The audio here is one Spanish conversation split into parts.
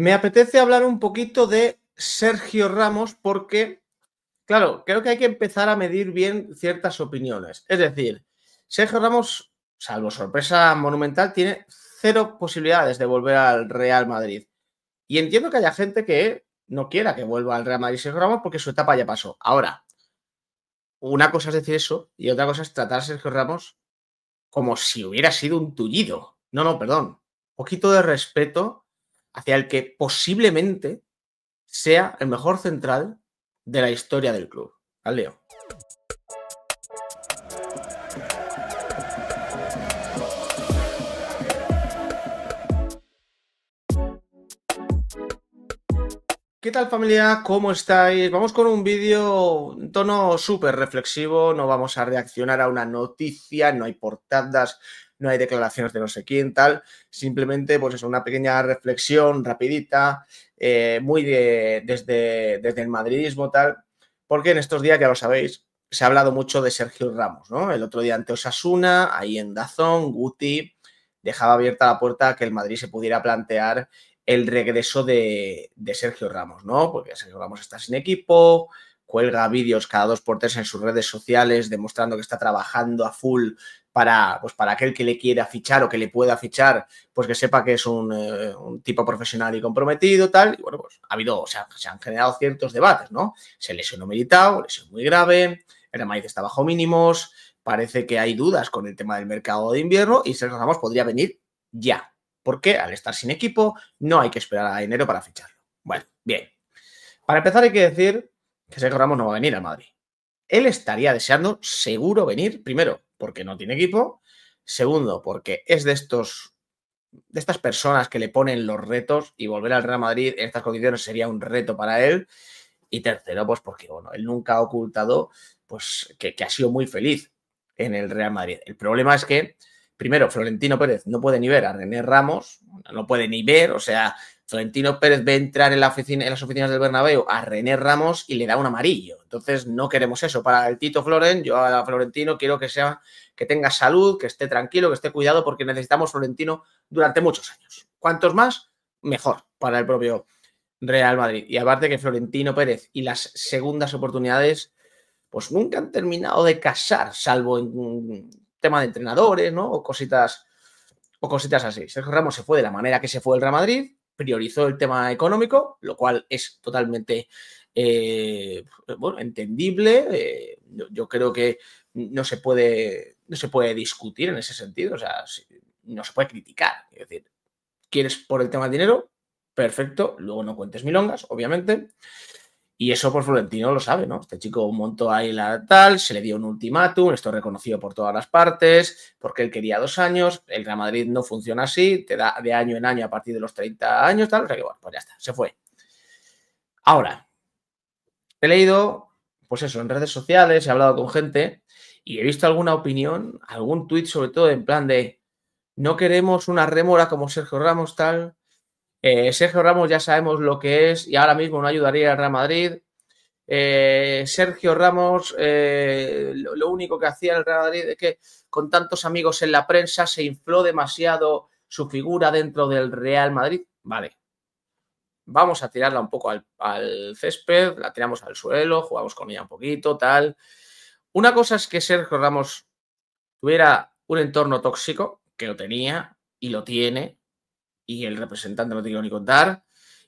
Me apetece hablar un poquito de Sergio Ramos porque, claro, creo que hay que empezar a medir bien ciertas opiniones. Es decir, Sergio Ramos, salvo sorpresa monumental, tiene cero posibilidades de volver al Real Madrid. Y entiendo que haya gente que no quiera que vuelva al Real Madrid Sergio Ramos porque su etapa ya pasó. Ahora, una cosa es decir eso y otra cosa es tratar a Sergio Ramos como si hubiera sido un tullido. No, no, perdón. Poquito de respeto hacia el que posiblemente sea el mejor central de la historia del club. Al Leo. ¿Qué tal familia? ¿Cómo estáis? Vamos con un vídeo en tono súper reflexivo, no vamos a reaccionar a una noticia, no hay portadas, no hay declaraciones de no sé quién, tal. Simplemente, pues es una pequeña reflexión rapidita, eh, muy de, desde, desde el madridismo, tal. Porque en estos días, ya lo sabéis, se ha hablado mucho de Sergio Ramos, ¿no? El otro día ante Osasuna, ahí en Dazón, Guti, dejaba abierta la puerta a que el Madrid se pudiera plantear el regreso de, de Sergio Ramos, ¿no? Porque Sergio Ramos está sin equipo, cuelga vídeos cada dos por tres en sus redes sociales demostrando que está trabajando a full para, pues para aquel que le quiera fichar o que le pueda fichar, pues que sepa que es eh, un, tipo profesional y comprometido, tal. Y bueno, pues ha habido, o sea, se han generado ciertos debates, ¿no? Se lesionó militado, lesión muy grave, el maíz está bajo mínimos, parece que hay dudas con el tema del mercado de invierno y Sergio Ramos podría venir ya. Porque al estar sin equipo no hay que esperar a enero para ficharlo. Bueno, bien. Para empezar hay que decir que Sergio Ramos no va a venir a Madrid él estaría deseando seguro venir, primero, porque no tiene equipo, segundo, porque es de estos de estas personas que le ponen los retos y volver al Real Madrid en estas condiciones sería un reto para él. Y tercero, pues porque bueno, él nunca ha ocultado pues, que, que ha sido muy feliz en el Real Madrid. El problema es que, primero, Florentino Pérez no puede ni ver a René Ramos, no puede ni ver, o sea, Florentino Pérez ve entrar en, la oficina, en las oficinas del Bernabéu a René Ramos y le da un amarillo. Entonces no queremos eso. Para el Tito Floren, yo a Florentino quiero que sea que tenga salud, que esté tranquilo, que esté cuidado, porque necesitamos Florentino durante muchos años. Cuantos más, mejor para el propio Real Madrid. Y aparte que Florentino Pérez y las segundas oportunidades, pues nunca han terminado de casar, salvo en tema de entrenadores, ¿no? O cositas, o cositas así. Sergio Ramos se fue de la manera que se fue el Real Madrid priorizó el tema económico, lo cual es totalmente eh, entendible. Eh, yo, creo que no se, puede, no se puede discutir en ese sentido, o sea, no se puede criticar. Es decir, ¿quieres por el tema dinero? Perfecto, luego no cuentes milongas, obviamente. Y eso, pues Florentino lo sabe, ¿no? Este chico montó ahí la tal, se le dio un ultimátum, esto reconocido por todas las partes, porque él quería dos años, el Real Madrid no funciona así, te da de año en año a partir de los 30 años, tal, o sea que bueno, pues ya está, se fue. Ahora, he leído, pues eso, en redes sociales, he hablado con gente y he visto alguna opinión, algún tuit sobre todo en plan de no queremos una rémora como Sergio Ramos tal, eh, Sergio Ramos ya sabemos lo que es y ahora mismo no ayudaría al Real Madrid. Eh, Sergio Ramos, eh, lo, único que hacía el Real Madrid es que con tantos amigos en la prensa se infló demasiado su figura dentro del Real Madrid. Vale, vamos a tirarla un poco al, al césped, la tiramos al suelo, jugamos con ella un poquito, tal. Una cosa es que Sergio Ramos tuviera un entorno tóxico, que lo tenía y lo tiene, y el representante no te quiero ni contar.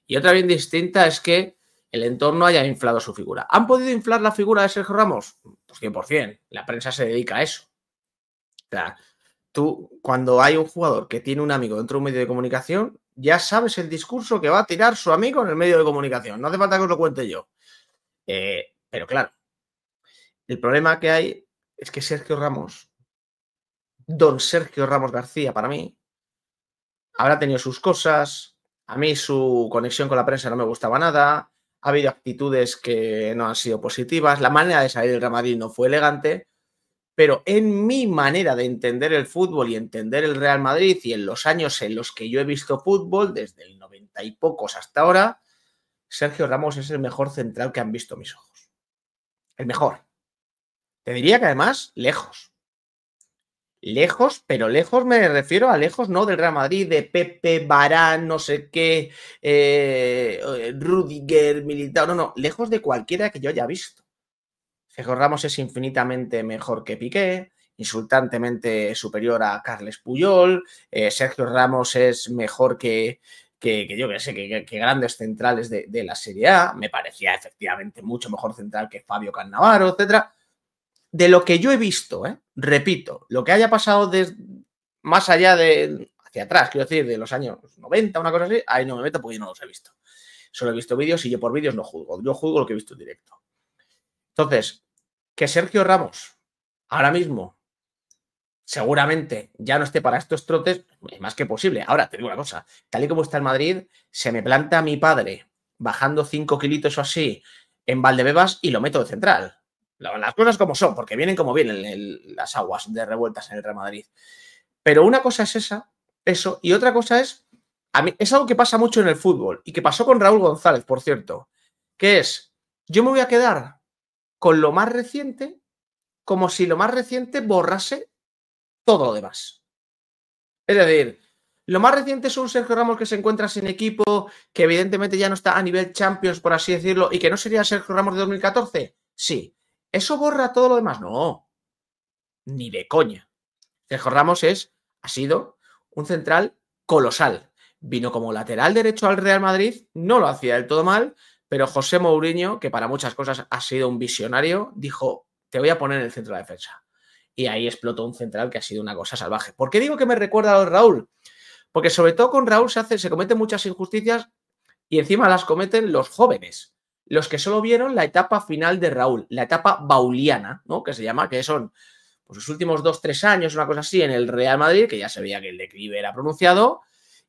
Y otra bien distinta es que el entorno haya inflado su figura. ¿Han podido inflar la figura de Sergio Ramos? Pues 100%. La prensa se dedica a eso. O sea, tú, cuando hay un jugador que tiene un amigo dentro de un medio de comunicación, ya sabes el discurso que va a tirar su amigo en el medio de comunicación. No hace falta que os lo cuente yo. Eh, pero claro, el problema que hay es que Sergio Ramos, don Sergio Ramos García, para mí, habrá tenido sus cosas. A mí su conexión con la prensa no me gustaba nada. Ha habido actitudes que no han sido positivas. La manera de salir del Real Madrid no fue elegante. Pero en mi manera de entender el fútbol y entender el Real Madrid y en los años en los que yo he visto fútbol, desde el 90 y pocos hasta ahora, Sergio Ramos es el mejor central que han visto mis ojos. El mejor. Te diría que además, lejos lejos, pero lejos me refiero a lejos, no del Real Madrid, de Pepe, Barán, no sé qué, eh, eh Rudiger, militar. no, no, lejos de cualquiera que yo haya visto. Sergio Ramos es infinitamente mejor que Piqué, insultantemente superior a Carles Puyol, eh, Sergio Ramos es mejor que, que, yo que sé, que, grandes centrales de, de, la Serie A, me parecía efectivamente mucho mejor central que Fabio Cannavaro, etcétera de lo que yo he visto, ¿eh? repito, lo que haya pasado más allá de hacia atrás, quiero decir, de los años 90, una cosa así, ahí no me meto porque yo no los he visto. Solo he visto vídeos y yo por vídeos no juzgo, yo juzgo lo que he visto en directo. Entonces, que Sergio Ramos ahora mismo seguramente ya no esté para estos trotes, es más que posible. Ahora, te digo una cosa, tal y como está en Madrid, se me planta mi padre bajando 5 kilitos o así en Valdebebas y lo meto de central. Las cosas como son, porque vienen como vienen las aguas de revueltas en el Real Madrid. Pero una cosa es esa, eso, y otra cosa es, a mí, es algo que pasa mucho en el fútbol y que pasó con Raúl González, por cierto, que es, yo me voy a quedar con lo más reciente como si lo más reciente borrase todo lo demás. Es decir, lo más reciente es un Sergio Ramos que se encuentra sin equipo, que evidentemente ya no está a nivel Champions, por así decirlo, y que no sería Sergio Ramos de 2014. Sí, ¿Eso borra todo lo demás? No, ni de coña. Sergio Ramos es, ha sido un central colosal. Vino como lateral derecho al Real Madrid, no lo hacía del todo mal, pero José Mourinho, que para muchas cosas ha sido un visionario, dijo, te voy a poner en el centro de defensa. Y ahí explotó un central que ha sido una cosa salvaje. ¿Por qué digo que me recuerda a Raúl? Porque sobre todo con Raúl se, hace, se cometen muchas injusticias y encima las cometen los jóvenes los que solo vieron la etapa final de Raúl, la etapa bauliana, ¿no? Que se llama, que son pues, los últimos dos, tres años, una cosa así, en el Real Madrid, que ya se veía que el declive era pronunciado,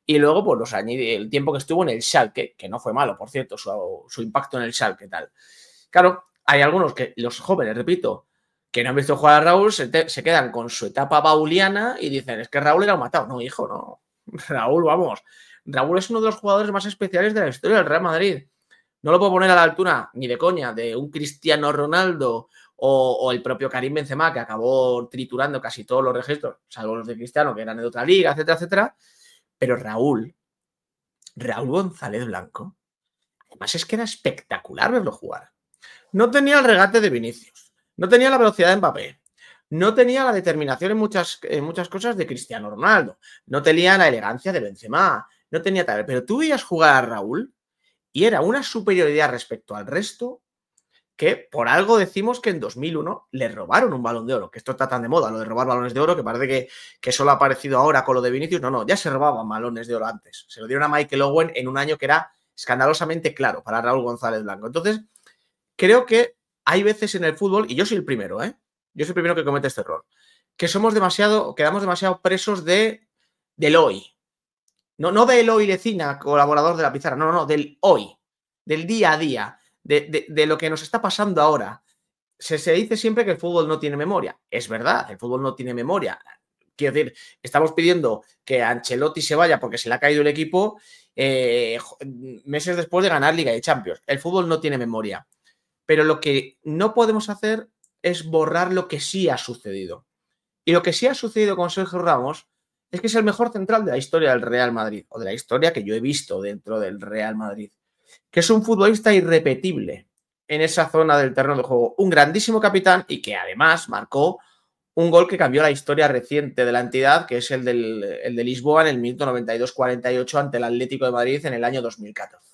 y luego, pues, los el tiempo que estuvo en el Schalke, que no fue malo, por cierto, su, impacto en el Schalke, tal. Claro, hay algunos que, los jóvenes, repito, que no han visto jugar a Raúl, se, se quedan con su etapa bauliana y dicen, es que Raúl era un matado. No, hijo, no. Raúl, vamos. Raúl es uno de los jugadores más especiales de la historia del Real Madrid. No lo puedo poner a la altura, ni de coña, de un Cristiano Ronaldo o, el propio Karim Benzema, que acabó triturando casi todos los registros, salvo los de Cristiano, que eran de otra liga, etcétera, etcétera. Pero Raúl, Raúl González Blanco, además es que era espectacular verlo jugar. No tenía el regate de Vinicius, no tenía la velocidad de Mbappé, no tenía la determinación en muchas, muchas cosas de Cristiano Ronaldo, no tenía la elegancia de Benzema, no tenía tal. Pero tú veías jugar a Raúl y era una superioridad respecto al resto que por algo decimos que en 2001 le robaron un balón de oro, que esto está tan de moda, lo de robar balones de oro, que parece que, que, solo ha aparecido ahora con lo de Vinicius. No, no, ya se robaban balones de oro antes. Se lo dieron a Michael Owen en un año que era escandalosamente claro para Raúl González Blanco. Entonces, creo que hay veces en el fútbol, y yo soy el primero, ¿eh? Yo soy el primero que comete este error, que somos demasiado, quedamos demasiado presos de, del hoy, no, no de Eloy colaborador de la pizarra, no, no, del hoy, del día a día, de, de, lo que nos está pasando ahora. Se, dice siempre que el fútbol no tiene memoria. Es verdad, el fútbol no tiene memoria. Quiero decir, estamos pidiendo que Ancelotti se vaya porque se le ha caído el equipo eh, meses después de ganar Liga de Champions. El fútbol no tiene memoria. Pero lo que no podemos hacer es borrar lo que sí ha sucedido. Y lo que sí ha sucedido con Sergio Ramos es que es el mejor central de la historia del Real Madrid, o de la historia que yo he visto dentro del Real Madrid, que es un futbolista irrepetible en esa zona del terreno de juego, un grandísimo capitán y que además marcó un gol que cambió la historia reciente de la entidad, que es el, del, el de Lisboa en el minuto 92-48 ante el Atlético de Madrid en el año 2014.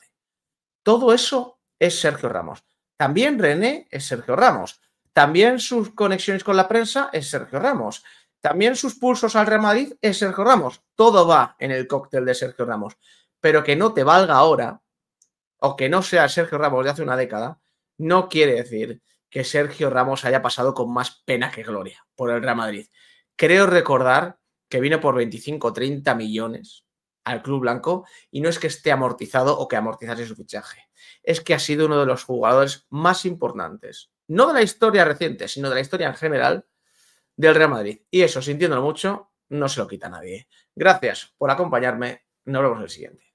Todo eso es Sergio Ramos. También René es Sergio Ramos. También sus conexiones con la prensa es Sergio Ramos. También sus pulsos al Real Madrid es Sergio Ramos. Todo va en el cóctel de Sergio Ramos. Pero que no te valga ahora, o que no sea Sergio Ramos de hace una década, no quiere decir que Sergio Ramos haya pasado con más pena que gloria por el Real Madrid. Creo recordar que vino por 25 30 millones al Club Blanco y no es que esté amortizado o que amortizase su fichaje. Es que ha sido uno de los jugadores más importantes, no de la historia reciente, sino de la historia en general, del Real Madrid. Y eso, sintiéndolo mucho, no se lo quita nadie. Gracias por acompañarme. Nos vemos en el siguiente.